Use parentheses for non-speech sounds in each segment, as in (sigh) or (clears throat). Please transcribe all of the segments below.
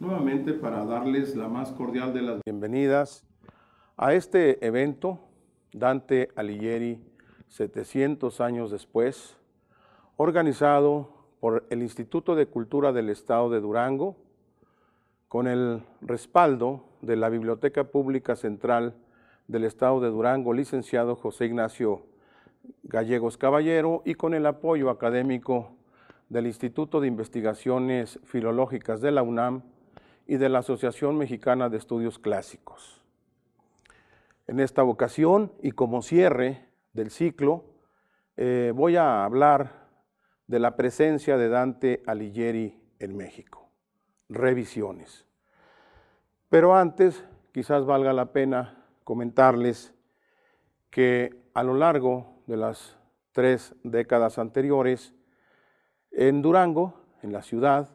Nuevamente para darles la más cordial de las bienvenidas a este evento, Dante Alighieri, 700 años después, organizado por el Instituto de Cultura del Estado de Durango, con el respaldo de la Biblioteca Pública Central del Estado de Durango, licenciado José Ignacio Gallegos Caballero, y con el apoyo académico del Instituto de Investigaciones Filológicas de la UNAM, y de la Asociación Mexicana de Estudios Clásicos. En esta ocasión y como cierre del ciclo, eh, voy a hablar de la presencia de Dante Alighieri en México. Revisiones. Pero antes, quizás valga la pena comentarles que a lo largo de las tres décadas anteriores, en Durango, en la ciudad,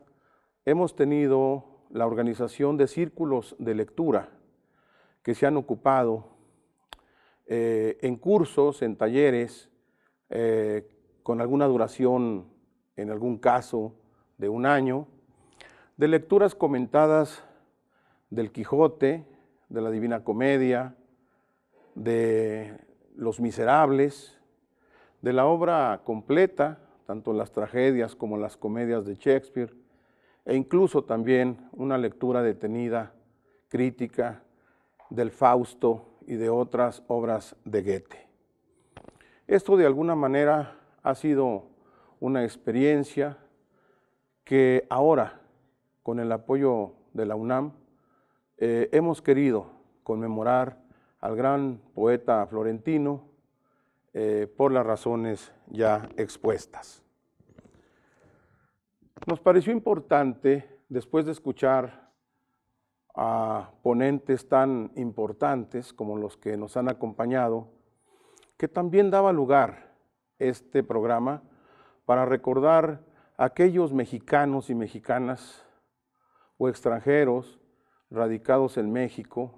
hemos tenido la organización de círculos de lectura que se han ocupado eh, en cursos, en talleres, eh, con alguna duración, en algún caso, de un año, de lecturas comentadas del Quijote, de la Divina Comedia, de Los Miserables, de la obra completa, tanto las tragedias como las comedias de Shakespeare, e incluso también una lectura detenida, crítica, del Fausto y de otras obras de Goethe. Esto de alguna manera ha sido una experiencia que ahora, con el apoyo de la UNAM, eh, hemos querido conmemorar al gran poeta florentino eh, por las razones ya expuestas. Nos pareció importante, después de escuchar a ponentes tan importantes como los que nos han acompañado, que también daba lugar este programa para recordar a aquellos mexicanos y mexicanas o extranjeros radicados en México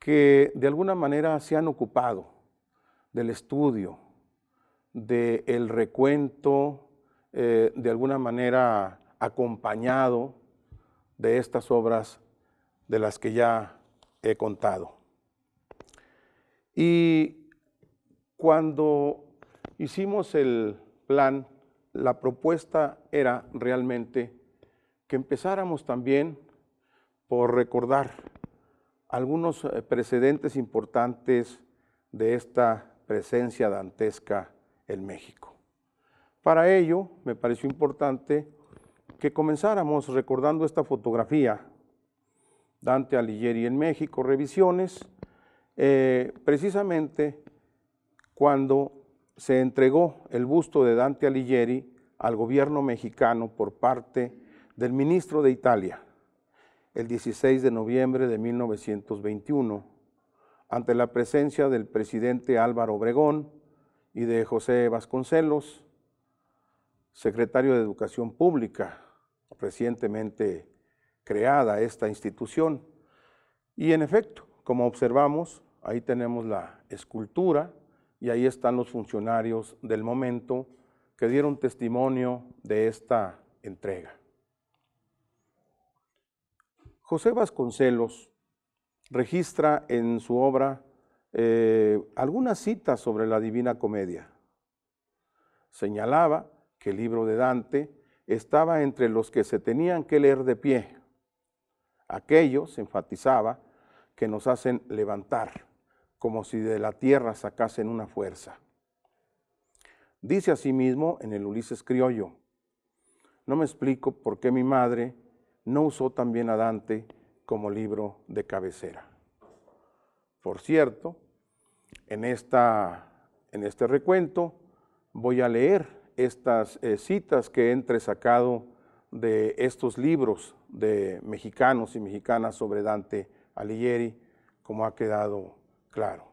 que de alguna manera se han ocupado del estudio, del recuento eh, de alguna manera acompañado de estas obras de las que ya he contado. Y cuando hicimos el plan, la propuesta era realmente que empezáramos también por recordar algunos eh, precedentes importantes de esta presencia dantesca en México. Para ello, me pareció importante que comenzáramos recordando esta fotografía, Dante Alighieri en México, revisiones, eh, precisamente cuando se entregó el busto de Dante Alighieri al gobierno mexicano por parte del ministro de Italia, el 16 de noviembre de 1921, ante la presencia del presidente Álvaro Obregón y de José Vasconcelos, secretario de Educación Pública, recientemente creada esta institución. Y en efecto, como observamos, ahí tenemos la escultura y ahí están los funcionarios del momento que dieron testimonio de esta entrega. José Vasconcelos registra en su obra eh, algunas citas sobre la Divina Comedia. Señalaba el libro de Dante, estaba entre los que se tenían que leer de pie. Aquellos, enfatizaba, que nos hacen levantar, como si de la tierra sacasen una fuerza. Dice asimismo en el Ulises Criollo, no me explico por qué mi madre no usó también a Dante como libro de cabecera. Por cierto, en, esta, en este recuento voy a leer estas eh, citas que he entresacado de estos libros de mexicanos y mexicanas sobre Dante Alighieri, como ha quedado claro.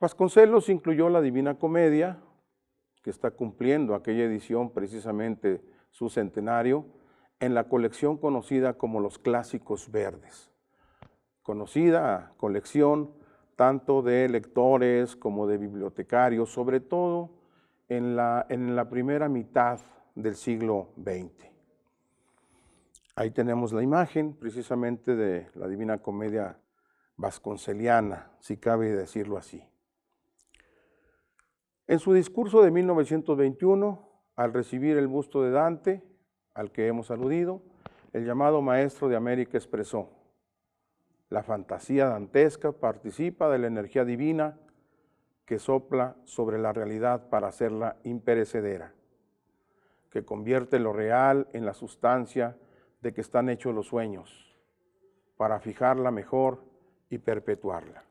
Vasconcelos incluyó la Divina Comedia, que está cumpliendo aquella edición precisamente su centenario, en la colección conocida como los Clásicos Verdes. Conocida colección tanto de lectores como de bibliotecarios, sobre todo en la, primera mitad del siglo XX. Ahí tenemos la imagen precisamente de la Divina Comedia vasconceliana, si cabe decirlo así. En su discurso de 1921, al recibir el busto de Dante, al que hemos aludido, el llamado maestro de América expresó, la fantasía dantesca participa de la energía divina que sopla sobre la realidad para hacerla imperecedera, que convierte lo real en la sustancia de que están hechos los sueños, para fijarla mejor y perpetuarla.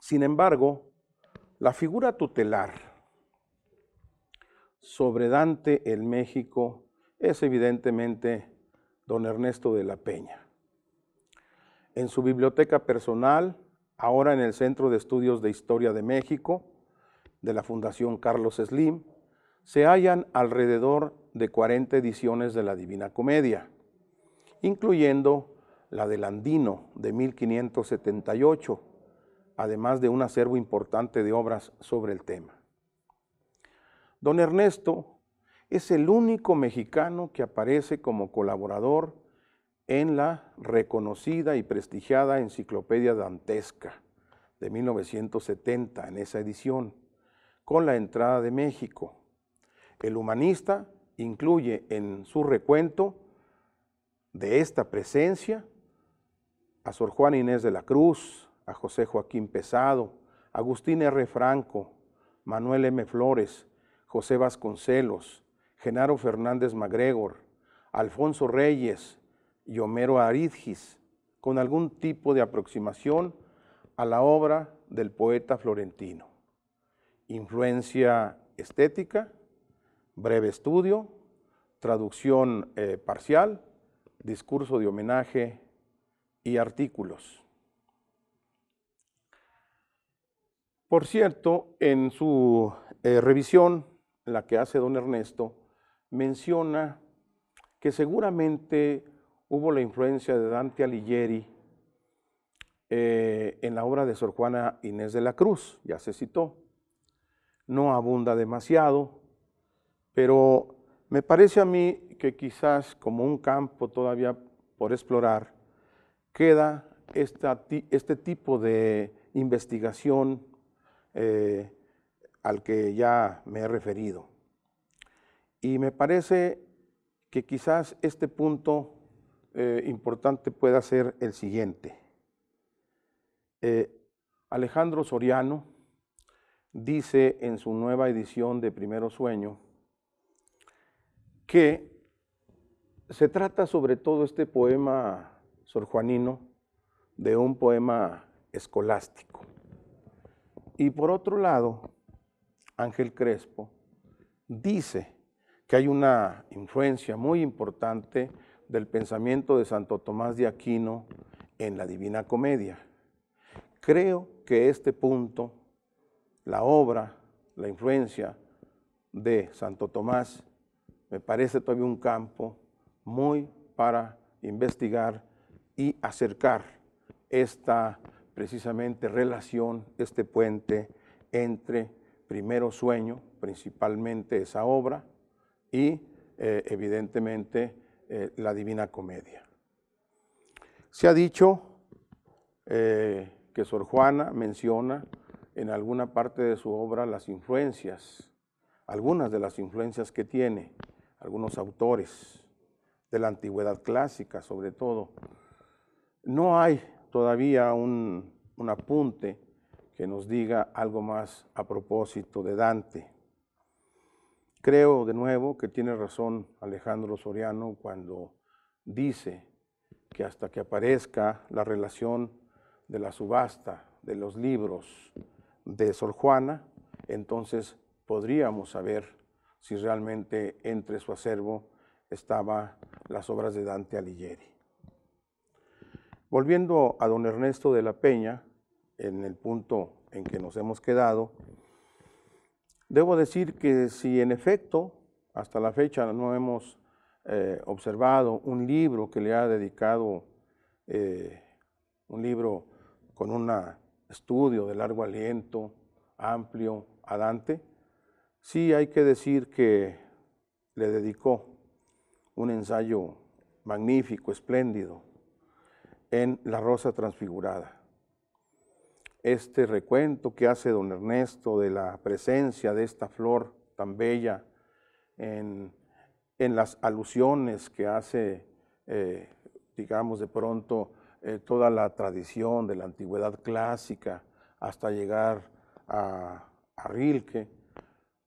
Sin embargo, la figura tutelar sobre Dante el México es evidentemente don Ernesto de la Peña en su biblioteca personal, ahora en el Centro de Estudios de Historia de México, de la Fundación Carlos Slim, se hallan alrededor de 40 ediciones de la Divina Comedia, incluyendo la del Andino de 1578, además de un acervo importante de obras sobre el tema. Don Ernesto es el único mexicano que aparece como colaborador en la reconocida y prestigiada Enciclopedia Dantesca de 1970, en esa edición, con la entrada de México. El humanista incluye en su recuento de esta presencia a Sor Juan Inés de la Cruz, a José Joaquín Pesado, Agustín R. Franco, Manuel M. Flores, José Vasconcelos, Genaro Fernández Magregor, Alfonso Reyes, y Homero con algún tipo de aproximación a la obra del poeta florentino. Influencia estética, breve estudio, traducción eh, parcial, discurso de homenaje y artículos. Por cierto, en su eh, revisión, la que hace don Ernesto, menciona que seguramente hubo la influencia de Dante Alighieri eh, en la obra de Sor Juana Inés de la Cruz, ya se citó. No abunda demasiado, pero me parece a mí que quizás como un campo todavía por explorar, queda esta, este tipo de investigación eh, al que ya me he referido. Y me parece que quizás este punto eh, importante pueda ser el siguiente. Eh, Alejandro Soriano dice en su nueva edición de Primero Sueño que se trata sobre todo este poema sorjuanino de un poema escolástico. Y por otro lado, Ángel Crespo dice que hay una influencia muy importante del pensamiento de Santo Tomás de Aquino en la Divina Comedia. Creo que este punto, la obra, la influencia de Santo Tomás, me parece todavía un campo muy para investigar y acercar esta precisamente relación, este puente entre primero sueño, principalmente esa obra, y eh, evidentemente eh, la Divina Comedia. Se ha dicho eh, que Sor Juana menciona en alguna parte de su obra las influencias, algunas de las influencias que tiene algunos autores de la antigüedad clásica sobre todo. No hay todavía un, un apunte que nos diga algo más a propósito de Dante. Creo de nuevo que tiene razón Alejandro Soriano cuando dice que hasta que aparezca la relación de la subasta de los libros de Sor Juana, entonces podríamos saber si realmente entre su acervo estaba las obras de Dante Alighieri. Volviendo a don Ernesto de la Peña, en el punto en que nos hemos quedado, Debo decir que si en efecto hasta la fecha no hemos eh, observado un libro que le ha dedicado, eh, un libro con un estudio de largo aliento, amplio, a Dante, sí hay que decir que le dedicó un ensayo magnífico, espléndido, en La Rosa Transfigurada este recuento que hace don Ernesto de la presencia de esta flor tan bella en, las alusiones que hace, eh, digamos, de pronto eh, toda la tradición de la antigüedad clásica hasta llegar a, Rilke,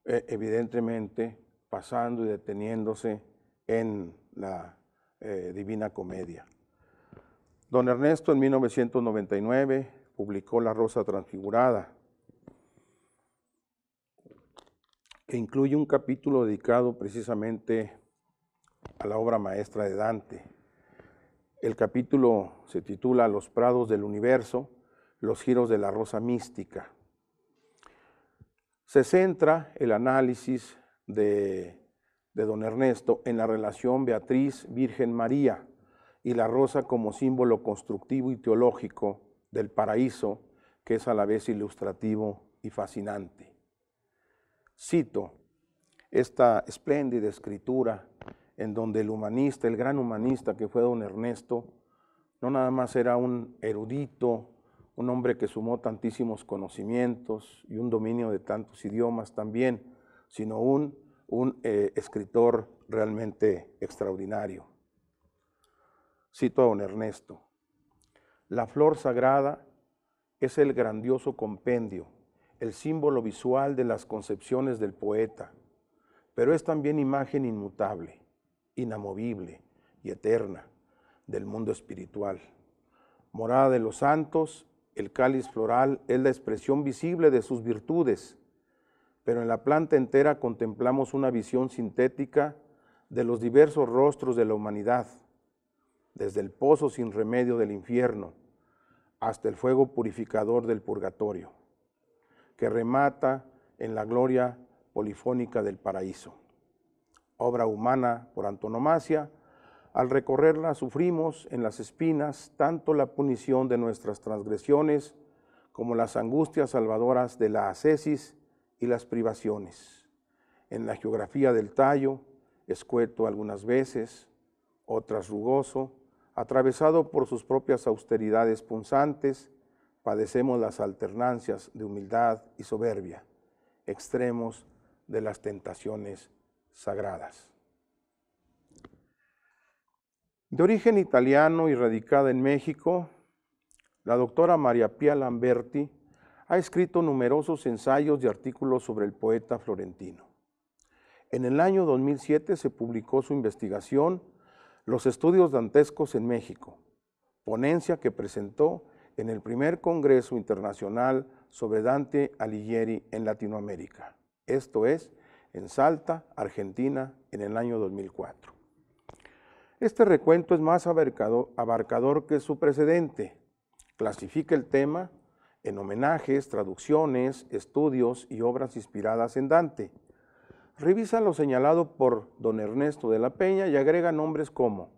eh, evidentemente pasando y deteniéndose en la Divina Comedia. Don Ernesto en 1999 publicó La Rosa Transfigurada, que incluye un capítulo dedicado precisamente a la obra maestra de Dante. El capítulo se titula Los prados del universo, los giros de la rosa mística. Se centra el análisis de, de don Ernesto en la relación Beatriz-Virgen María y la rosa como símbolo constructivo y teológico del paraíso que es a la vez ilustrativo y fascinante. Cito esta espléndida escritura en donde el humanista, el gran humanista que fue don Ernesto, no nada más era un erudito, un hombre que sumó tantísimos conocimientos y un dominio de tantos idiomas también, sino un, un eh, escritor realmente extraordinario. Cito a don Ernesto. La flor sagrada es el grandioso compendio, el símbolo visual de las concepciones del poeta, pero es también imagen inmutable, inamovible y eterna del mundo espiritual. Morada de los santos, el cáliz floral es la expresión visible de sus virtudes, pero en la planta entera contemplamos una visión sintética de los diversos rostros de la humanidad, desde el pozo sin remedio del infierno hasta el fuego purificador del purgatorio, que remata en la gloria polifónica del paraíso. Obra humana por antonomasia, al recorrerla sufrimos en las espinas tanto la punición de nuestras transgresiones como las angustias salvadoras de la ascesis y las privaciones. En la geografía del tallo, escueto algunas veces, otras rugoso, Atravesado por sus propias austeridades punzantes, padecemos las alternancias de humildad y soberbia, extremos de las tentaciones sagradas. De origen italiano y radicada en México, la doctora María Pia Lamberti ha escrito numerosos ensayos y artículos sobre el poeta florentino. En el año 2007 se publicó su investigación los estudios dantescos en México, ponencia que presentó en el primer Congreso Internacional sobre Dante Alighieri en Latinoamérica, esto es, en Salta, Argentina, en el año 2004. Este recuento es más abarcador, que su precedente. Clasifica el tema en homenajes, traducciones, estudios y obras inspiradas en Dante. Revisa lo señalado por don Ernesto de la Peña y agrega nombres como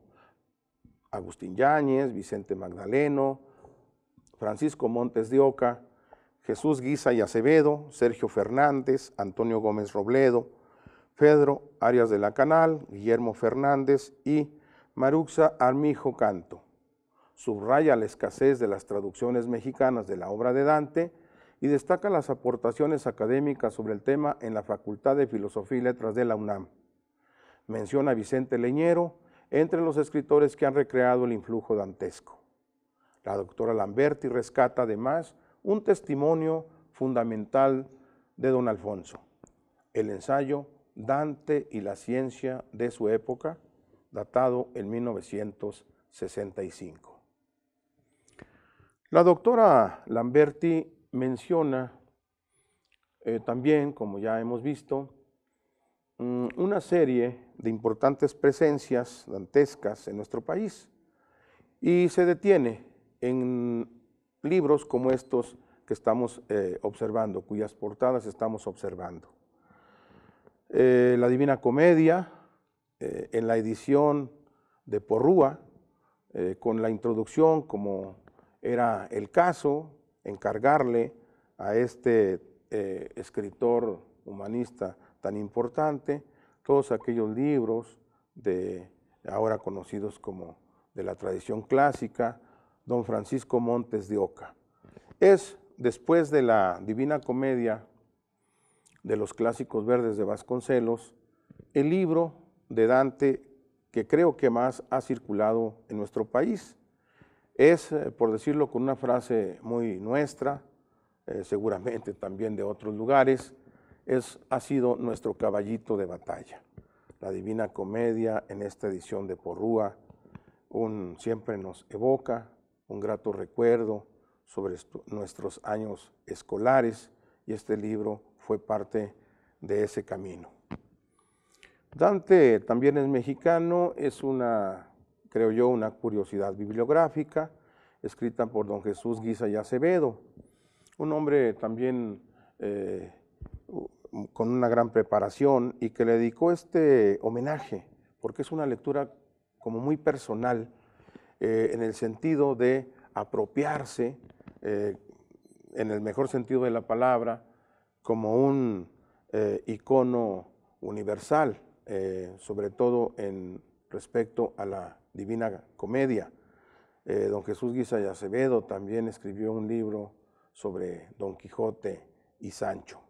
Agustín Yáñez, Vicente Magdaleno, Francisco Montes de Oca, Jesús Guisa y Acevedo, Sergio Fernández, Antonio Gómez Robledo, Pedro Arias de la Canal, Guillermo Fernández y Maruxa Armijo Canto. Subraya la escasez de las traducciones mexicanas de la obra de Dante y destaca las aportaciones académicas sobre el tema en la Facultad de Filosofía y Letras de la UNAM. Menciona a Vicente Leñero entre los escritores que han recreado el influjo dantesco. La doctora Lamberti rescata además un testimonio fundamental de don Alfonso, el ensayo Dante y la ciencia de su época, datado en 1965. La doctora Lamberti menciona eh, también, como ya hemos visto, mm, una serie de importantes presencias dantescas en nuestro país y se detiene en libros como estos que estamos eh, observando, cuyas portadas estamos observando. Eh, la Divina Comedia, en la edición de Porrúa, con la introducción como era el caso, encargarle a este eh, escritor humanista tan importante todos aquellos libros de, ahora conocidos como de la tradición clásica, don Francisco Montes de Oca. Es después de la Divina Comedia de los clásicos verdes de Vasconcelos, el libro de Dante que creo que más ha circulado en nuestro país. Es, eh, por decirlo con una frase muy nuestra, eh, seguramente también de otros lugares, es, ha sido nuestro caballito de batalla. La Divina Comedia en esta edición de Porrúa un, siempre nos evoca un grato recuerdo sobre nuestros años escolares y este libro fue parte de ese camino. Dante también es mexicano, es una creo yo, una curiosidad bibliográfica escrita por don Jesús Guisa y Acevedo, un hombre también eh, con una gran preparación y que le dedicó este homenaje, porque es una lectura como muy personal, eh, en el sentido de apropiarse, eh, en el mejor sentido de la palabra, como un icono universal, sobre todo en respecto a la Divina Comedia. Eh, don Jesús Guisa y Acevedo también escribió un libro sobre Don Quijote y Sancho.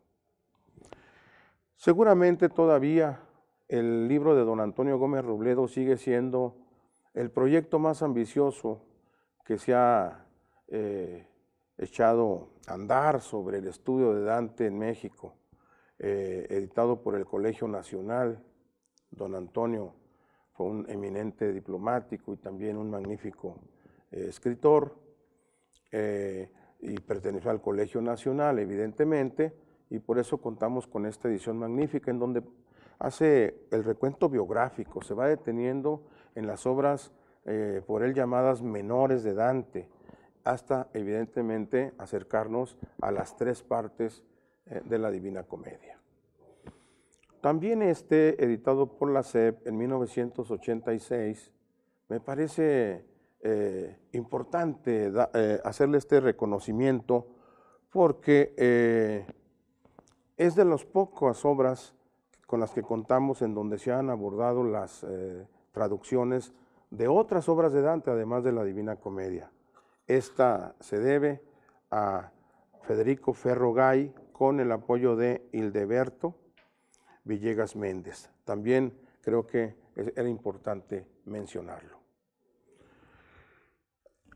Seguramente todavía el libro de don Antonio Gómez Rubledo sigue siendo el proyecto más ambicioso que se ha eh, echado a andar sobre el estudio de Dante en México, eh, editado por el Colegio Nacional, don Antonio un eminente diplomático y también un magnífico eh, escritor, eh, y perteneció al Colegio Nacional, evidentemente, y por eso contamos con esta edición magnífica, en donde hace el recuento biográfico, se va deteniendo en las obras eh, por él llamadas menores de Dante, hasta evidentemente acercarnos a las tres partes de la Divina Comedia. También este, editado por la SEP en 1986, me parece eh, importante eh, hacerle este reconocimiento porque eh, es de las pocas obras con las que contamos en donde se han abordado las traducciones de otras obras de Dante, además de la Divina Comedia. Esta se debe a Federico Ferro Ferrogay con el apoyo de Hildeberto, Villegas Méndez. También creo que era importante mencionarlo.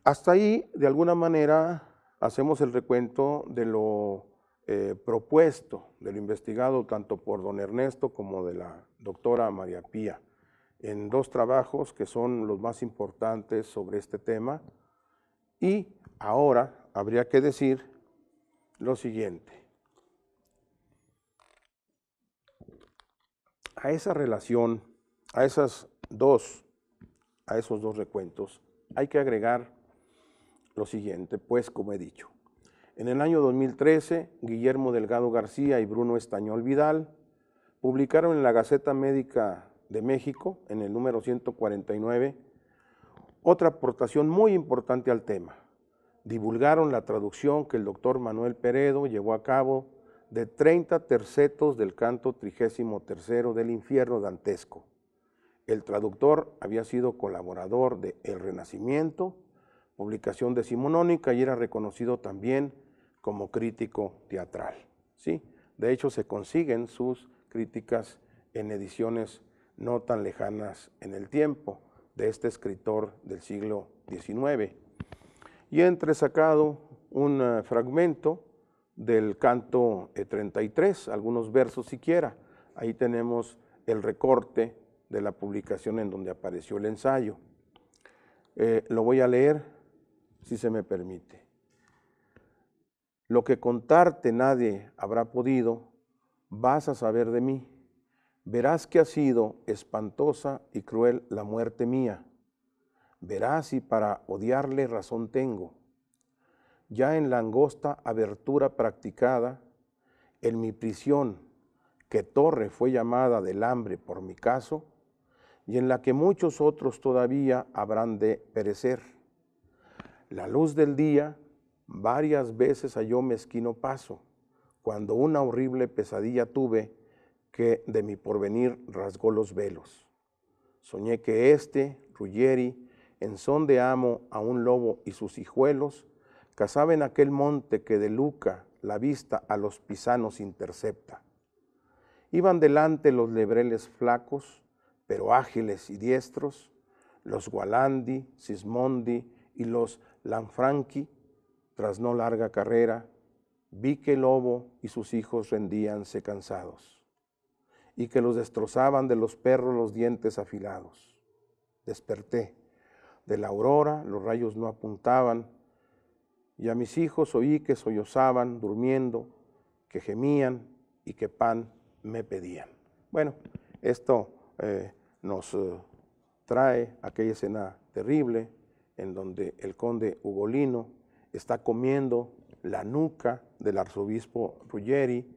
Hasta ahí, de alguna manera, hacemos el recuento de lo eh, propuesto, de lo investigado tanto por don Ernesto como de la doctora María Pía, en dos trabajos que son los más importantes sobre este tema. Y ahora habría que decir lo siguiente. a esa relación, a esas dos, a esos dos recuentos, hay que agregar lo siguiente, pues como he dicho, en el año 2013, Guillermo Delgado García y Bruno Estañol Vidal publicaron en la Gaceta Médica de México, en el número 149, otra aportación muy importante al tema. Divulgaron la traducción que el doctor Manuel Peredo llevó a cabo de 30 tercetos del canto trigésimo tercero del infierno dantesco. El traductor había sido colaborador de El Renacimiento, publicación decimonónica y era reconocido también como crítico teatral. ¿sí? De hecho, se consiguen sus críticas en ediciones no tan lejanas en el tiempo de este escritor del siglo XIX. Y entre entresacado un eh, fragmento del canto 33, eh, algunos versos siquiera. Ahí tenemos el recorte de la publicación en donde apareció el ensayo. Eh, lo voy a leer, si se me permite. Lo que contarte nadie habrá podido, vas a saber de mí. Verás que ha sido espantosa y cruel la muerte mía. Verás y para odiarle razón tengo ya en la angosta abertura practicada, en mi prisión, que torre fue llamada del hambre por mi caso, y en la que muchos otros todavía habrán de perecer. La luz del día varias veces halló mezquino paso, cuando una horrible pesadilla tuve que de mi porvenir rasgó los velos. Soñé que este Ruggeri, en son de amo a un lobo y sus hijuelos, cazaba en aquel monte que de Luca la vista a los pisanos intercepta. Iban delante los lebreles flacos, pero ágiles y diestros, los Gualandi, Sismondi y los Lanfranchi, tras no larga carrera, vi que el lobo y sus hijos rendíanse cansados, y que los destrozaban de los perros los dientes afilados. Desperté. De la aurora los rayos no apuntaban, y a mis hijos oí que sollozaban durmiendo, que gemían y que pan me pedían. Bueno, esto eh, nos eh, trae aquella escena terrible en donde el conde Ugolino está comiendo la nuca del arzobispo Ruggeri,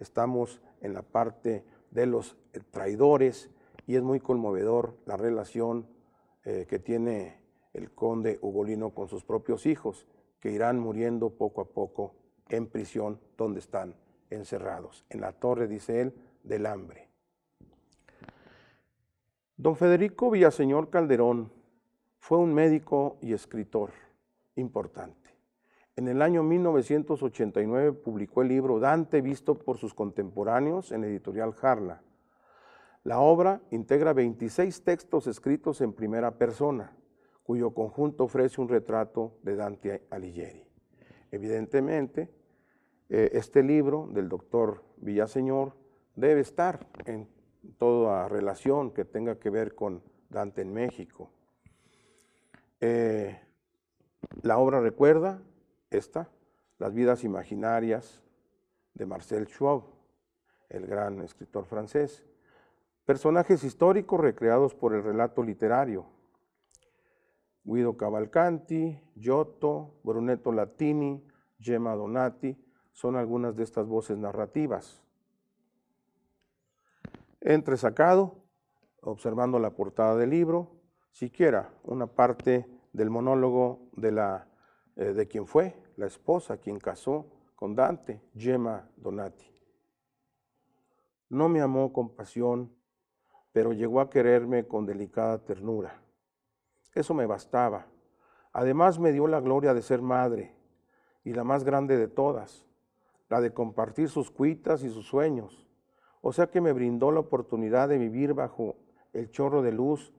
estamos en la parte de los eh, traidores y es muy conmovedor la relación que tiene el conde Ugolino con sus propios hijos que irán muriendo poco a poco en prisión donde están encerrados, en la torre, dice él, del hambre. Don Federico Villaseñor Calderón fue un médico y escritor importante. En el año 1989 publicó el libro Dante visto por sus contemporáneos en la editorial Harla. La obra integra 26 textos escritos en primera persona, cuyo conjunto ofrece un retrato de Dante Alighieri. Evidentemente, eh, este libro del doctor Villaseñor debe estar en toda relación que tenga que ver con Dante en México. Eh, la obra recuerda esta, Las vidas imaginarias de Marcel Schwab, el gran escritor francés. Personajes históricos recreados por el relato literario, Guido Cavalcanti, Giotto, Brunetto Latini, Gemma Donati, son algunas de estas voces narrativas. Entresacado, observando la portada del libro, siquiera una parte del monólogo de, la, eh, de quien fue, la esposa, quien casó con Dante, Gemma Donati. No me amó con pasión, pero llegó a quererme con delicada ternura. Eso me bastaba. Además me dio la gloria de ser madre, y la más grande de todas, la de compartir sus cuitas y sus sueños. O sea que me brindó la oportunidad de vivir bajo el chorro de luz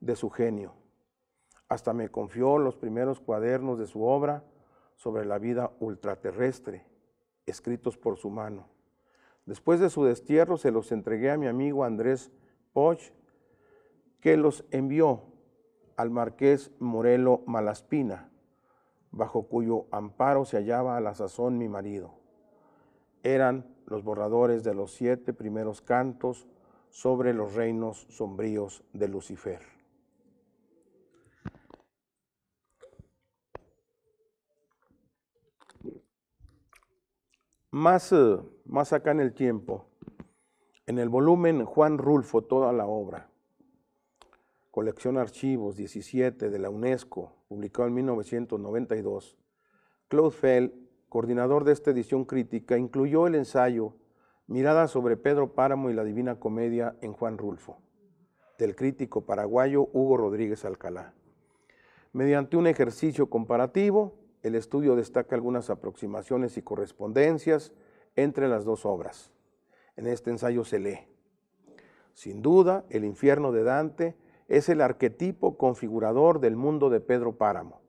de su genio. Hasta me confió los primeros cuadernos de su obra sobre la vida ultraterrestre, escritos por su mano. Después de su destierro se los entregué a mi amigo Andrés Poch, que los envió al marqués Morelo Malaspina, bajo cuyo amparo se hallaba a la sazón mi marido. Eran los borradores de los siete primeros cantos sobre los reinos sombríos de Lucifer. Más, eh, acá en el tiempo, en el volumen Juan Rulfo, toda la obra colección Archivos 17 de la UNESCO, publicado en 1992, Claude Fell, coordinador de esta edición crítica, incluyó el ensayo Mirada sobre Pedro Páramo y la Divina Comedia en Juan Rulfo, del crítico paraguayo Hugo Rodríguez Alcalá. Mediante un ejercicio comparativo, el estudio destaca algunas aproximaciones y correspondencias entre las dos obras. En este ensayo se lee, sin duda, el infierno de Dante es el arquetipo configurador del mundo de Pedro Páramo.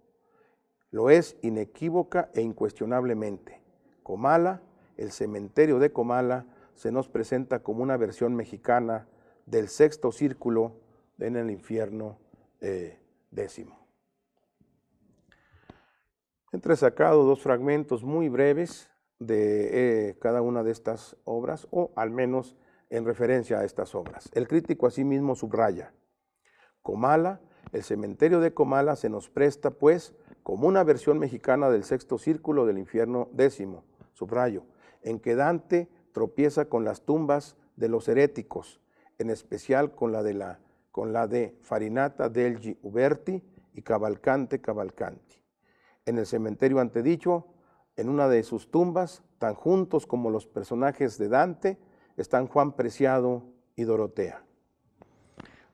Lo es inequívoca e incuestionablemente. Comala, el cementerio de Comala, se nos presenta como una versión mexicana del sexto círculo en el infierno eh, décimo. Entre sacado dos fragmentos muy breves de eh, cada una de estas obras, o al menos en referencia a estas obras. El crítico asimismo subraya, Comala, el cementerio de Comala se nos presta, pues, como una versión mexicana del sexto círculo del infierno décimo, subrayo, en que Dante tropieza con las tumbas de los heréticos, en especial con la de, la, con la de Farinata Delgi, Uberti y Cavalcante Cavalcanti. En el cementerio antedicho, en una de sus tumbas, tan juntos como los personajes de Dante, están Juan Preciado y Dorotea.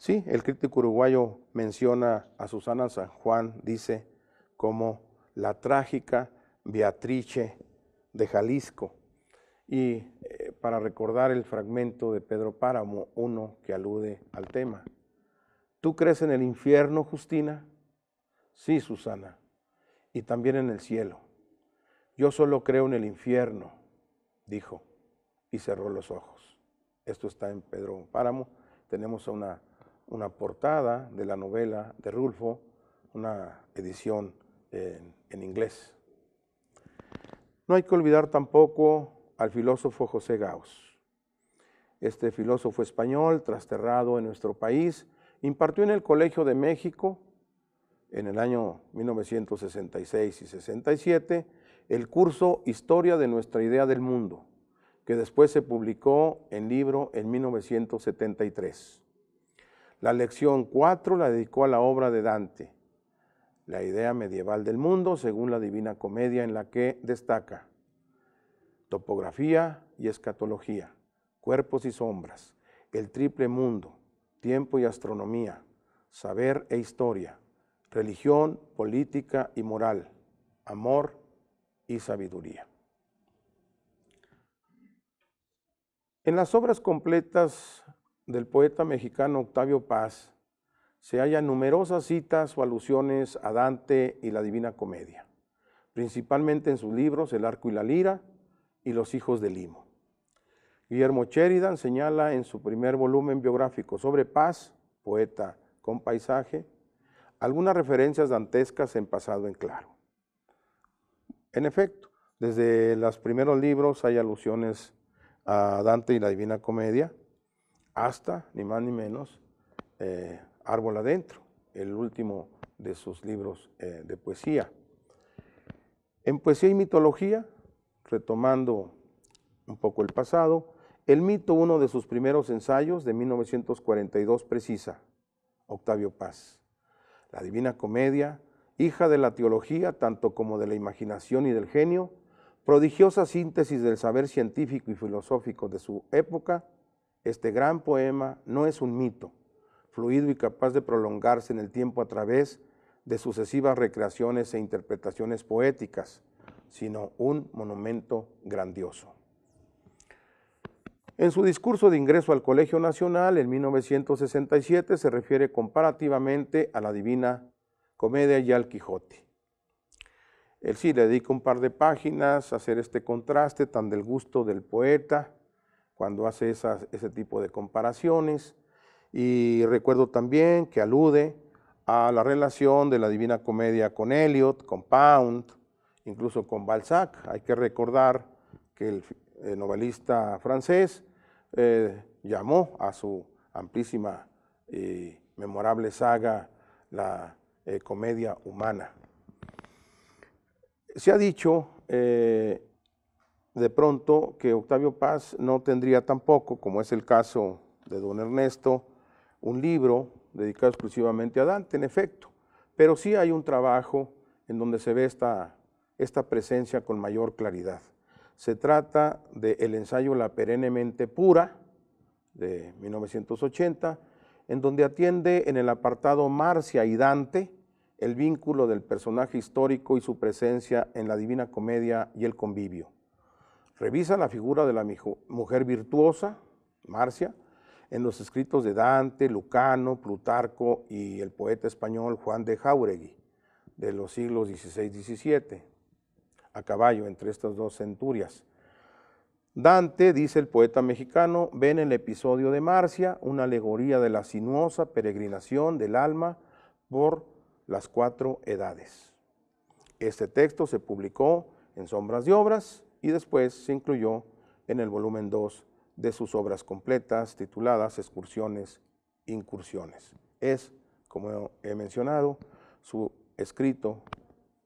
Sí, el crítico uruguayo menciona a Susana San Juan, dice, como la trágica Beatrice de Jalisco. Y eh, para recordar el fragmento de Pedro Páramo, uno que alude al tema. ¿Tú crees en el infierno, Justina? Sí, Susana, y también en el cielo. Yo solo creo en el infierno, dijo, y cerró los ojos. Esto está en Pedro Páramo. Tenemos a una una portada de la novela de Rulfo, una edición en, inglés. No hay que olvidar tampoco al filósofo José Gauss. Este filósofo español, trasterrado en nuestro país, impartió en el Colegio de México, en el año 1966 y 67, el curso Historia de nuestra idea del mundo, que después se publicó en libro en 1973. La lección 4 la dedicó a la obra de Dante, la idea medieval del mundo según la Divina Comedia en la que destaca topografía y escatología, cuerpos y sombras, el triple mundo, tiempo y astronomía, saber e historia, religión, política y moral, amor y sabiduría. En las obras completas del poeta mexicano Octavio Paz se hallan numerosas citas o alusiones a Dante y la Divina Comedia, principalmente en sus libros El arco y la lira y Los hijos de limo. Guillermo Sheridan señala en su primer volumen biográfico sobre Paz, poeta con paisaje, algunas referencias dantescas en pasado en claro. En efecto, desde los primeros libros hay alusiones a Dante y la Divina Comedia, hasta, ni más ni menos, eh, Árbol Adentro, el último de sus libros eh, de poesía. En Poesía y Mitología, retomando un poco el pasado, el mito, uno de sus primeros ensayos de 1942, precisa, Octavio Paz. La Divina Comedia, hija de la teología tanto como de la imaginación y del genio, prodigiosa síntesis del saber científico y filosófico de su época, este gran poema no es un mito, fluido y capaz de prolongarse en el tiempo a través de sucesivas recreaciones e interpretaciones poéticas, sino un monumento grandioso. En su discurso de ingreso al Colegio Nacional en 1967 se refiere comparativamente a la Divina Comedia y al Quijote. Él sí le dedica un par de páginas a hacer este contraste tan del gusto del poeta, cuando hace ese tipo de comparaciones. Y recuerdo también que alude a la relación de la Divina Comedia con Eliot, con Pound, incluso con Balzac. Hay que recordar que el, novelista francés eh, llamó a su amplísima y memorable saga la eh, comedia humana. Se ha dicho eh, de pronto que Octavio Paz no tendría tampoco, como es el caso de don Ernesto, un libro dedicado exclusivamente a Dante, en efecto, pero sí hay un trabajo en donde se ve esta, presencia con mayor claridad. Se trata del ensayo La perennemente pura, de 1980, en donde atiende en el apartado Marcia y Dante el vínculo del personaje histórico y su presencia en la Divina Comedia y el convivio. Revisa la figura de la mujer virtuosa, Marcia, en los escritos de Dante, Lucano, Plutarco y el poeta español Juan de Jauregui, de los siglos XVI y XVII, a caballo entre estas dos centurias. Dante, dice el poeta mexicano, ven en el episodio de Marcia una alegoría de la sinuosa peregrinación del alma por las cuatro edades. Este texto se publicó en Sombras de Obras, y después se incluyó en el volumen 2 de sus obras completas tituladas Excursiones, Incursiones. Es, como he mencionado, su escrito,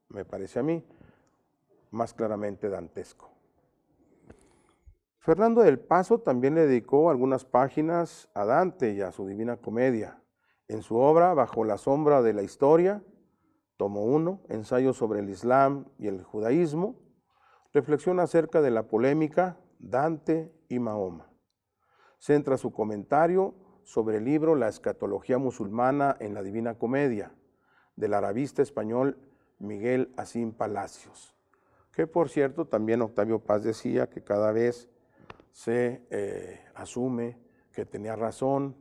me parece a mí, más claramente dantesco. Fernando del Paso también le dedicó algunas páginas a Dante y a su Divina Comedia. En su obra, Bajo la sombra de la historia, tomo 1, ensayo sobre el Islam y el judaísmo, Reflexiona acerca de la polémica Dante y Mahoma. Centra su comentario sobre el libro La escatología musulmana en la Divina Comedia, del arabista español Miguel Asín Palacios, que por cierto también Octavio Paz decía que cada vez se eh, asume que tenía razón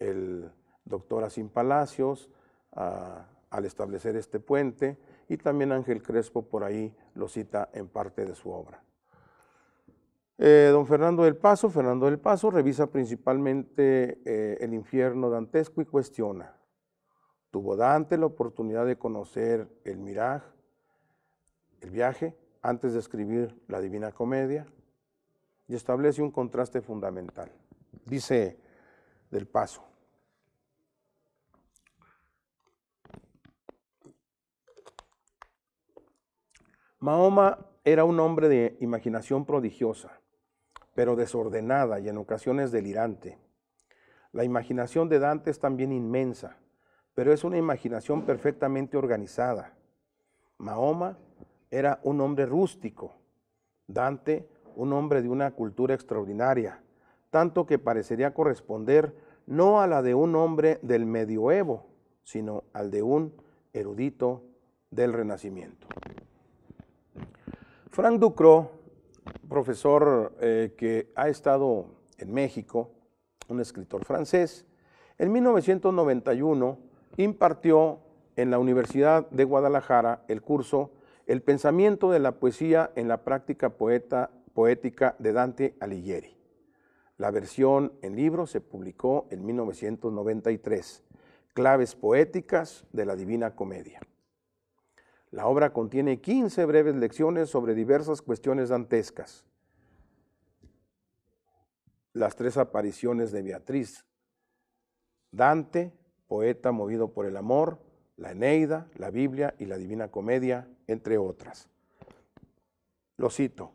el doctor Asín Palacios ah, al establecer este puente y también Ángel Crespo por ahí lo cita en parte de su obra. Eh, don Fernando del Paso, Fernando del Paso revisa principalmente eh, el infierno dantesco y cuestiona. Tuvo Dante la oportunidad de conocer el miraj, el viaje, antes de escribir la Divina Comedia, y establece un contraste fundamental. Dice del Paso, Mahoma era un hombre de imaginación prodigiosa, pero desordenada y en ocasiones delirante. La imaginación de Dante es también inmensa, pero es una imaginación perfectamente organizada. Mahoma era un hombre rústico, Dante un hombre de una cultura extraordinaria, tanto que parecería corresponder no a la de un hombre del medioevo, sino al de un erudito del Renacimiento. Frank Ducro, profesor eh, que ha estado en México, un escritor francés, en 1991 impartió en la Universidad de Guadalajara el curso El pensamiento de la poesía en la práctica poeta, poética de Dante Alighieri. La versión en libro se publicó en 1993, Claves poéticas de la Divina Comedia. La obra contiene 15 breves lecciones sobre diversas cuestiones dantescas. Las tres apariciones de Beatriz. Dante, poeta movido por el amor, la Eneida, la Biblia y la Divina Comedia, entre otras. Lo cito.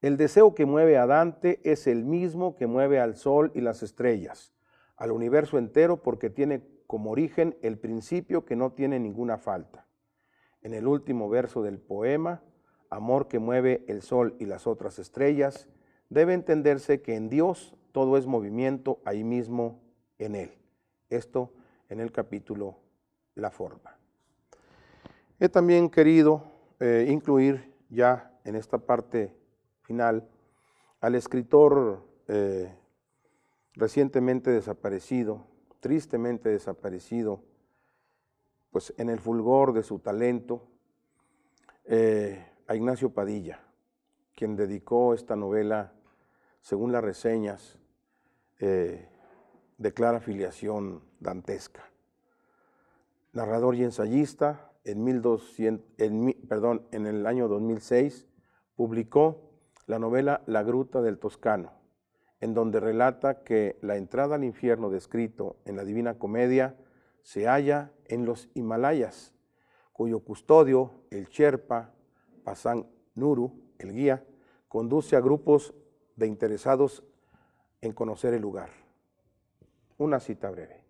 El deseo que mueve a Dante es el mismo que mueve al sol y las estrellas, al universo entero porque tiene como origen el principio que no tiene ninguna falta. En el último verso del poema, Amor que mueve el sol y las otras estrellas, debe entenderse que en Dios todo es movimiento ahí mismo en Él. Esto en el capítulo La forma. He también querido eh, incluir ya en esta parte final al escritor eh, recientemente desaparecido, tristemente desaparecido, pues en el fulgor de su talento, eh, a Ignacio Padilla, quien dedicó esta novela, según las reseñas, eh, de clara filiación dantesca. Narrador y ensayista, en, en el año 2006 publicó la novela La Gruta del Toscano, en donde relata que la entrada al infierno descrito en la Divina Comedia se halla en los Himalayas, cuyo custodio, el Sherpa Pasan Nuru, el guía, conduce a grupos de interesados en conocer el lugar. Una cita breve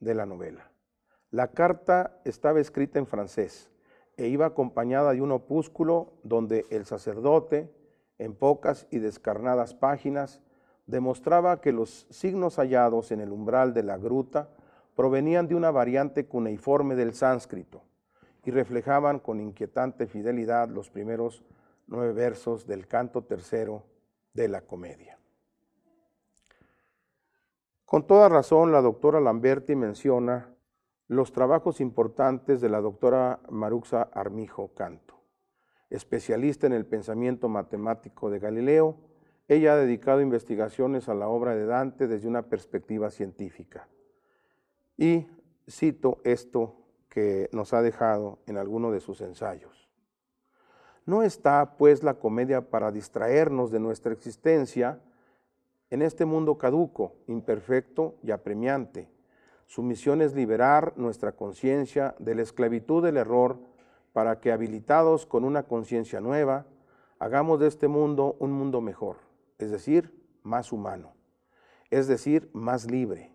de la novela. La carta estaba escrita en francés e iba acompañada de un opúsculo donde el sacerdote en pocas y descarnadas páginas, demostraba que los signos hallados en el umbral de la gruta provenían de una variante cuneiforme del sánscrito y reflejaban con inquietante fidelidad los primeros nueve versos del canto tercero de la comedia. Con toda razón, la doctora Lamberti menciona los trabajos importantes de la doctora Maruxa Armijo Canto especialista en el pensamiento matemático de Galileo, ella ha dedicado investigaciones a la obra de Dante desde una perspectiva científica. Y cito esto que nos ha dejado en alguno de sus ensayos. No está, pues, la comedia para distraernos de nuestra existencia en este mundo caduco, imperfecto y apremiante. Su misión es liberar nuestra conciencia de la esclavitud del error para que habilitados con una conciencia nueva, hagamos de este mundo un mundo mejor, es decir, más humano, es decir, más libre,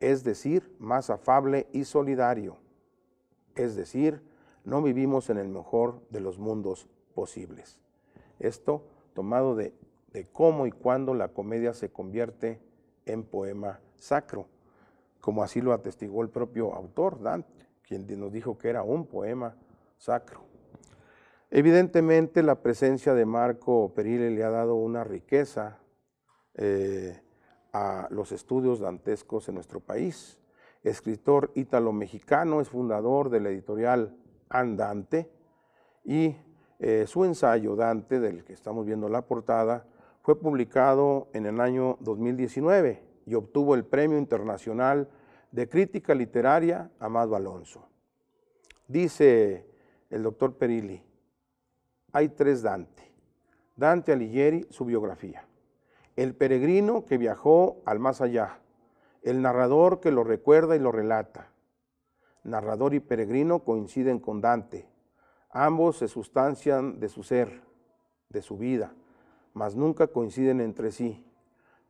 es decir, más afable y solidario, es decir, no vivimos en el mejor de los mundos posibles. Esto tomado de, cómo y cuándo la comedia se convierte en poema sacro, como así lo atestigó el propio autor, Dante, quien nos dijo que era un poema sacro. Evidentemente la presencia de Marco Perile le ha dado una riqueza eh, a los estudios dantescos en nuestro país. Escritor ítalo-mexicano, es fundador de la editorial Andante y eh, su ensayo Dante, del que estamos viendo la portada, fue publicado en el año 2019 y obtuvo el Premio Internacional de Crítica Literaria Amado Alonso. Dice el doctor Perilli, hay tres Dante. Dante Alighieri, su biografía. El peregrino que viajó al más allá. El narrador que lo recuerda y lo relata. Narrador y peregrino coinciden con Dante. Ambos se sustancian de su ser, de su vida, mas nunca coinciden entre sí.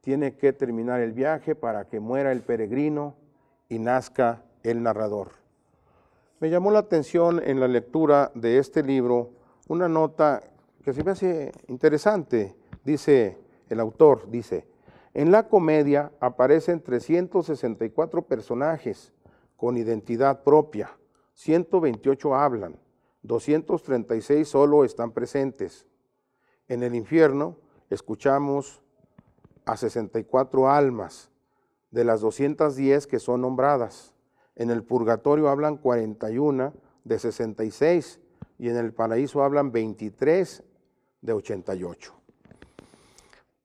Tiene que terminar el viaje para que muera el peregrino y nazca el narrador. Me llamó la atención en la lectura de este libro una nota que se me hace interesante. Dice, el autor dice, en la comedia aparecen 364 personajes con identidad propia, 128 hablan, 236 solo están presentes. En el infierno escuchamos a 64 almas de las 210 que son nombradas. En el purgatorio hablan 41 de 66 y en el paraíso hablan 23 de 88.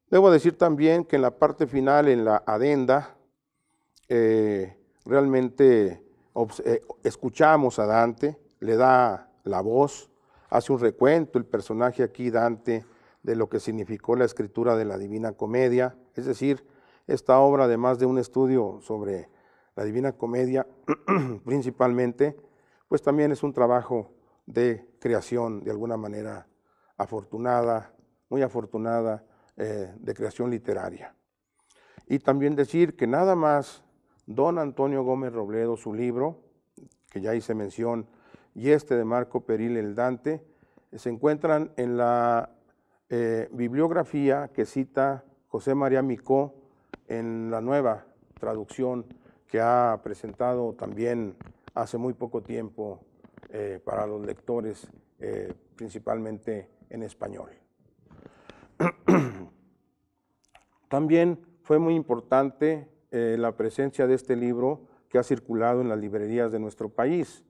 Debo decir también que en la parte final, en la adenda, eh, realmente eh, escuchamos a Dante, le da la voz, hace un recuento el personaje aquí, Dante, de lo que significó la escritura de la Divina Comedia, es decir, esta obra, además de un estudio sobre la Divina Comedia (clears throat) principalmente, pues también es un trabajo de creación de alguna manera afortunada, muy afortunada, eh, de creación literaria. Y también decir que nada más don Antonio Gómez Robledo, su libro, que ya hice mención, y este de Marco Peril el Dante, se encuentran en la eh, bibliografía que cita José María Micó en la nueva traducción que ha presentado también hace muy poco tiempo eh, para los lectores, eh, principalmente en español. (clears throat) también fue muy importante eh, la presencia de este libro que ha circulado en las librerías de nuestro país,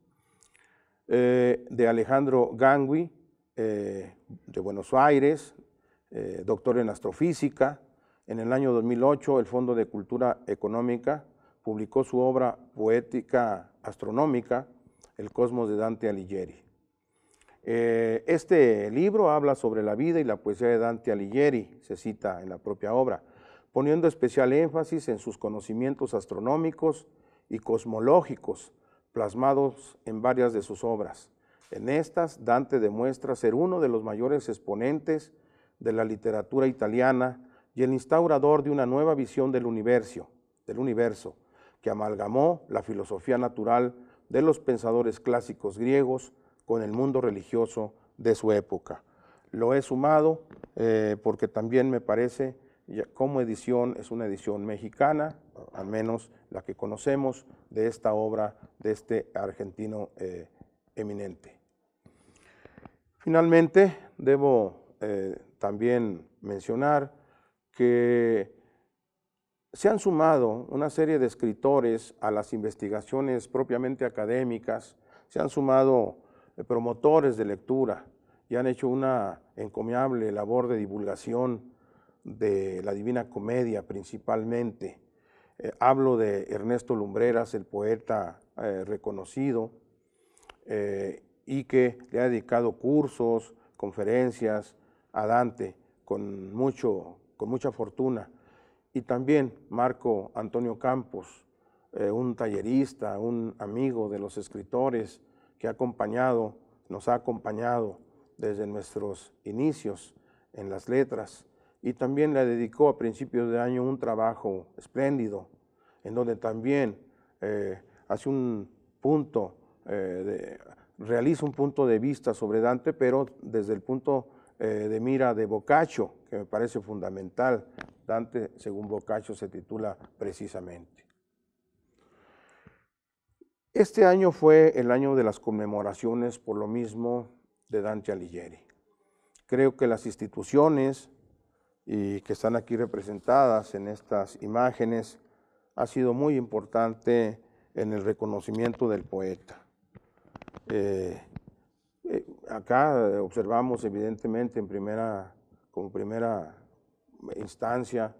de Alejandro Gangui, de Buenos Aires, doctor en astrofísica. En el año 2008, el Fondo de Cultura Económica publicó su obra poética astronómica, El Cosmos de Dante Alighieri. Eh, este libro habla sobre la vida y la poesía de Dante Alighieri, se cita en la propia obra, poniendo especial énfasis en sus conocimientos astronómicos y cosmológicos, plasmados en varias de sus obras. En estas, Dante demuestra ser uno de los mayores exponentes de la literatura italiana y el instaurador de una nueva visión del universo, del universo que amalgamó la filosofía natural de los pensadores clásicos griegos con el mundo religioso de su época. Lo he sumado eh, porque también me parece, como edición, es una edición mexicana, al menos la que conocemos, de esta obra de este argentino eh, eminente. Finalmente, debo eh, también mencionar que se han sumado una serie de escritores a las investigaciones propiamente académicas, se han sumado eh, promotores de lectura y han hecho una encomiable labor de divulgación de la Divina Comedia principalmente. Eh, hablo de Ernesto Lumbreras, el poeta eh, reconocido, y que le ha dedicado cursos, conferencias a Dante con, mucho, con mucha fortuna y también Marco Antonio Campos, eh, un tallerista, un amigo de los escritores que ha acompañado, nos ha acompañado desde nuestros inicios en las letras y también le dedicó a principios de año un trabajo espléndido en donde también eh, hace un punto, eh, realiza un punto de vista sobre Dante, pero desde el punto de mira de Boccaccio, que me parece fundamental Dante, según Boccaccio se titula precisamente. Este año fue el año de las conmemoraciones por lo mismo de Dante Alighieri. Creo que las instituciones y que están aquí representadas en estas imágenes ha sido muy importante en el reconocimiento del poeta. Eh, eh, acá observamos evidentemente en primera, como primera instancia,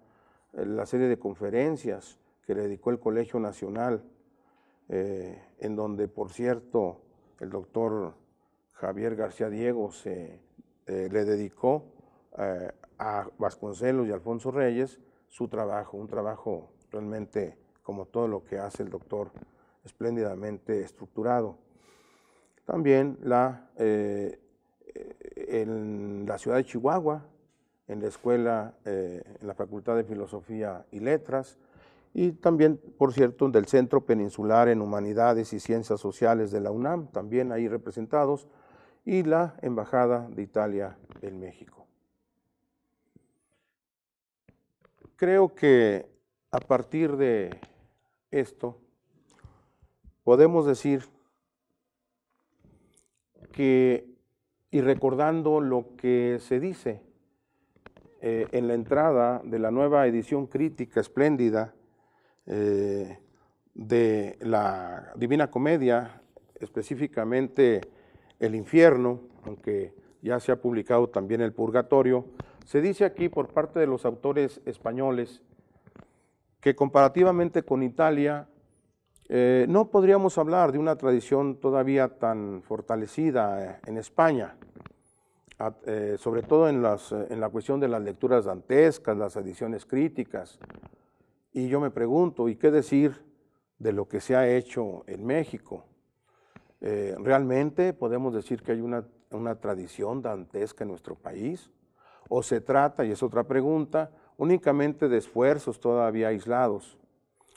eh, la serie de conferencias que le dedicó el Colegio Nacional, eh, en donde, por cierto, el doctor Javier García Diego se, eh, le dedicó a Vasconcelos y Alfonso Reyes su trabajo, un trabajo realmente como todo lo que hace el doctor, espléndidamente estructurado. También la, en la ciudad de Chihuahua, en la escuela, eh, en la Facultad de Filosofía y Letras, y también, por cierto, del Centro Peninsular en Humanidades y Ciencias Sociales de la UNAM, también ahí representados, y la Embajada de Italia en México. Creo que a partir de esto, podemos decir que, y recordando lo que se dice eh, en la entrada de la nueva edición crítica espléndida eh, de la Divina Comedia, específicamente el infierno, aunque ya se ha publicado también el purgatorio, se dice aquí por parte de los autores españoles que comparativamente con Italia, eh, no podríamos hablar de una tradición todavía tan fortalecida en España. Eh, sobre todo eh, en, la cuestión de las lecturas dantescas, las ediciones críticas. Y yo me pregunto, ¿y qué decir de lo que se ha hecho en México? Eh, ¿Realmente podemos decir que hay una, una tradición dantesca en nuestro país? ¿O se trata, y es otra pregunta, únicamente de esfuerzos todavía aislados?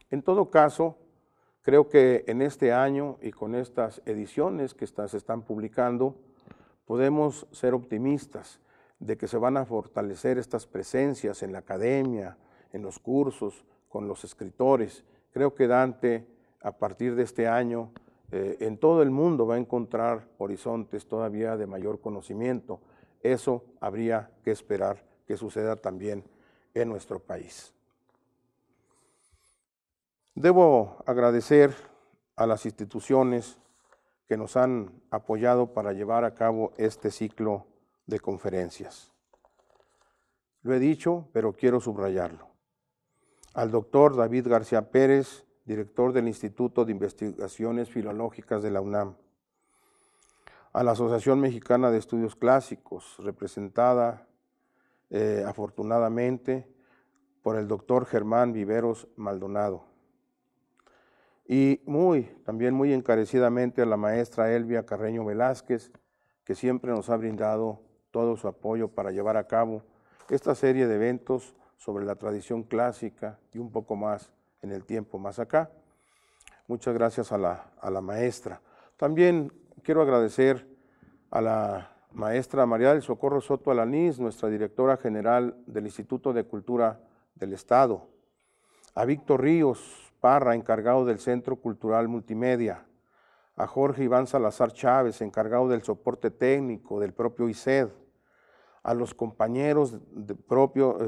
En todo caso, creo que en este año y con estas ediciones que se están publicando, podemos ser optimistas de que se van a fortalecer estas presencias en la academia, en los cursos, con los escritores. Creo que Dante, a partir de este año, eh, en todo el mundo va a encontrar horizontes todavía de mayor conocimiento. Eso habría que esperar que suceda también en nuestro país. Debo agradecer a las instituciones que nos han apoyado para llevar a cabo este ciclo de conferencias. Lo he dicho, pero quiero subrayarlo. Al doctor David García Pérez, director del Instituto de Investigaciones Filológicas de la UNAM. A la Asociación Mexicana de Estudios Clásicos, representada eh, afortunadamente por el doctor Germán Viveros Maldonado y muy, también muy encarecidamente a la maestra Elvia Carreño Velázquez, que siempre nos ha brindado todo su apoyo para llevar a cabo esta serie de eventos sobre la tradición clásica y un poco más en el tiempo más acá. Muchas gracias a la, maestra. También quiero agradecer a la maestra María del Socorro Soto Alanís, nuestra directora general del Instituto de Cultura del Estado, a Víctor Ríos, Parra, encargado del Centro Cultural Multimedia, a Jorge Iván Salazar Chávez, encargado del soporte técnico del propio ICED, a los compañeros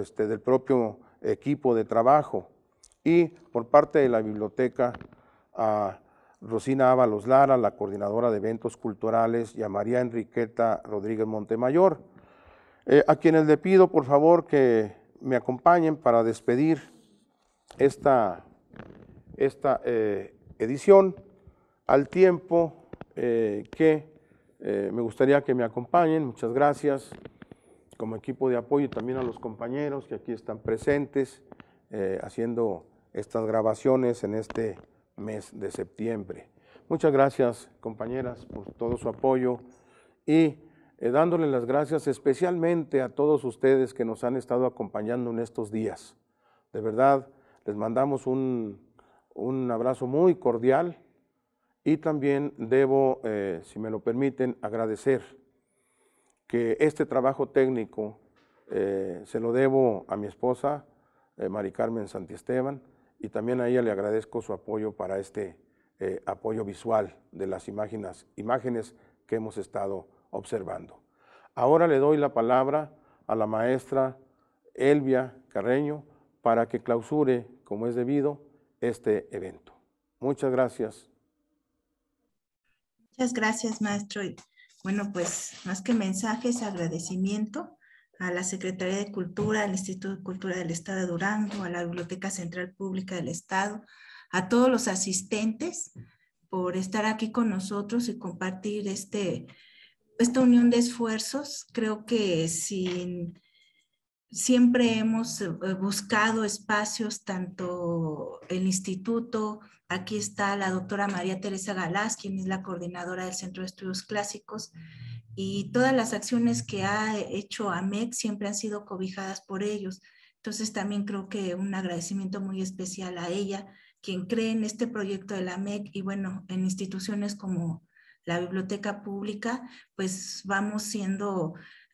este, del propio equipo de trabajo y por parte de la biblioteca a Rosina Ábalos Lara, la coordinadora de eventos culturales, y a María Enriqueta Rodríguez Montemayor, eh, a quienes le pido por favor que me acompañen para despedir esta esta eh, edición, al tiempo eh, que eh, me gustaría que me acompañen. Muchas gracias como equipo de apoyo también a los compañeros que aquí están presentes haciendo estas grabaciones en este mes de septiembre. Muchas gracias compañeras por todo su apoyo y dándole las gracias especialmente a todos ustedes que nos han estado acompañando en estos días. De verdad, les mandamos un un abrazo muy cordial y también debo, eh, si me lo permiten, agradecer que este trabajo técnico eh, se lo debo a mi esposa, eh, Mari Carmen Santiesteban, y también a ella le agradezco su apoyo para este apoyo visual de las imágenes, imágenes que hemos estado observando. Ahora le doy la palabra a la maestra Elvia Carreño para que clausure, como es debido, este evento. Muchas gracias. Muchas gracias, maestro. bueno, pues más que mensajes, agradecimiento a la Secretaría de Cultura, al Instituto de Cultura del Estado de Durango, a la Biblioteca Central Pública del Estado, a todos los asistentes por estar aquí con nosotros y compartir este, esta unión de esfuerzos. Creo que sin siempre hemos eh, eh, buscado espacios, tanto el instituto, aquí está la doctora María Teresa Galás, quien es la coordinadora del Centro de Estudios Clásicos, y todas las acciones que ha hecho AMEC siempre han sido cobijadas por ellos. Entonces también creo que un agradecimiento muy especial a ella, quien cree en este proyecto de la AMEC y bueno, en instituciones como la biblioteca pública, pues vamos siendo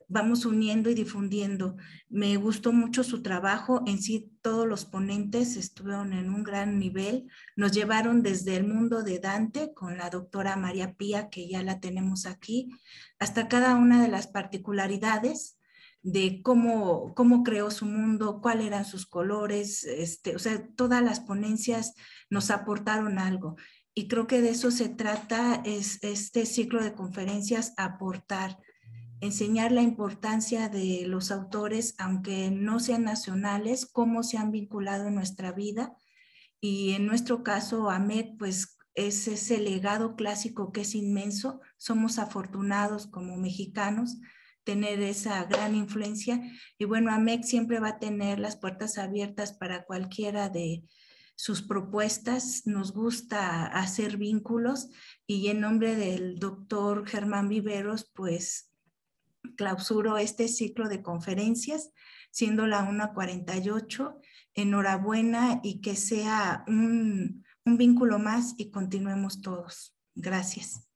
vamos uniendo y difundiendo. Me gustó mucho su trabajo, en sí todos los ponentes estuvieron en un gran nivel, nos llevaron desde el mundo de Dante con la doctora María Pía, que ya la tenemos aquí, hasta cada una de las particularidades de cómo, cómo creó su mundo, cuáles eran sus colores, este, o sea, todas las ponencias nos aportaron algo. Y creo que de eso se trata es, este ciclo de conferencias, aportar, enseñar la importancia de los autores, aunque no sean nacionales, cómo se han vinculado en nuestra vida. Y en nuestro caso, AMET, pues es ese legado clásico que es inmenso. Somos afortunados como mexicanos tener esa gran influencia. Y bueno, AMEC siempre va a tener las puertas abiertas para cualquiera de sus propuestas. Nos gusta hacer vínculos y en nombre del doctor Germán Viveros, pues clausuro este ciclo de conferencias, siendo la 1.48. Enhorabuena y que sea un, un vínculo más y continuemos todos. Gracias.